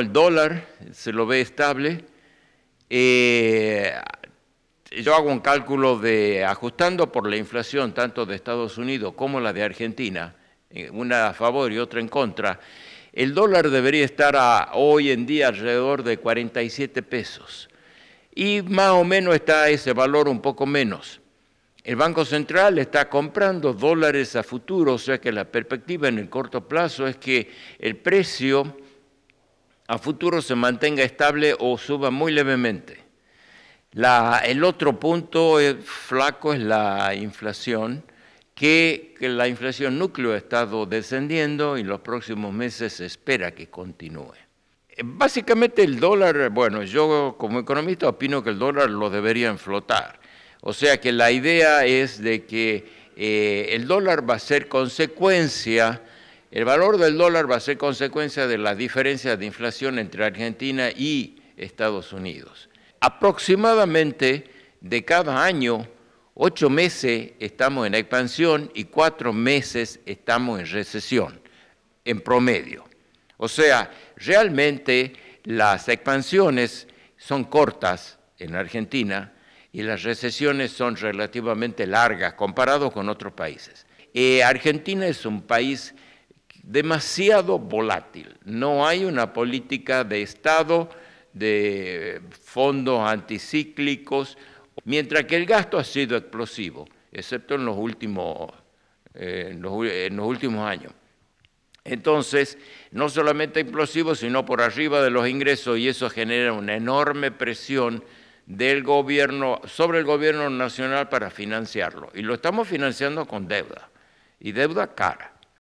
el dólar se lo ve estable, eh, yo hago un cálculo de, ajustando por la inflación tanto de Estados Unidos como la de Argentina, eh, una a favor y otra en contra, el dólar debería estar a, hoy en día alrededor de 47 pesos. Y más o menos está ese valor un poco menos. El Banco Central está comprando dólares a futuro, o sea que la perspectiva en el corto plazo es que el precio a futuro se mantenga estable o suba muy levemente. el otro punto flaco es la inflación, que, la inflación núcleo ha estado descendiendo y los próximos meses se espera que continúe. Eh, básicamente el dólar, bueno, yo como economista opino que el dólar lo deberían flotar. O sea que la idea es de que eh, el dólar va a ser consecuencia el valor del dólar va a ser consecuencia de las diferencias de inflación entre Argentina y Estados Unidos. Aproximadamente de cada año, ocho meses estamos en expansión y cuatro meses estamos en recesión, en promedio. O sea, realmente las expansiones son cortas en Argentina y las recesiones son relativamente largas comparado con otros países. Eh, Argentina es un país demasiado volátil. No hay una política de Estado, de fondos anticíclicos, mientras que el gasto ha sido explosivo, excepto en los últimos, eh, últimos años. Entonces, no solamente explosivo, sino por arriba de los ingresos y eso genera una enorme presión del gobierno sobre el gobierno nacional para financiarlo. Y lo estamos financiando con deuda, y deuda cara.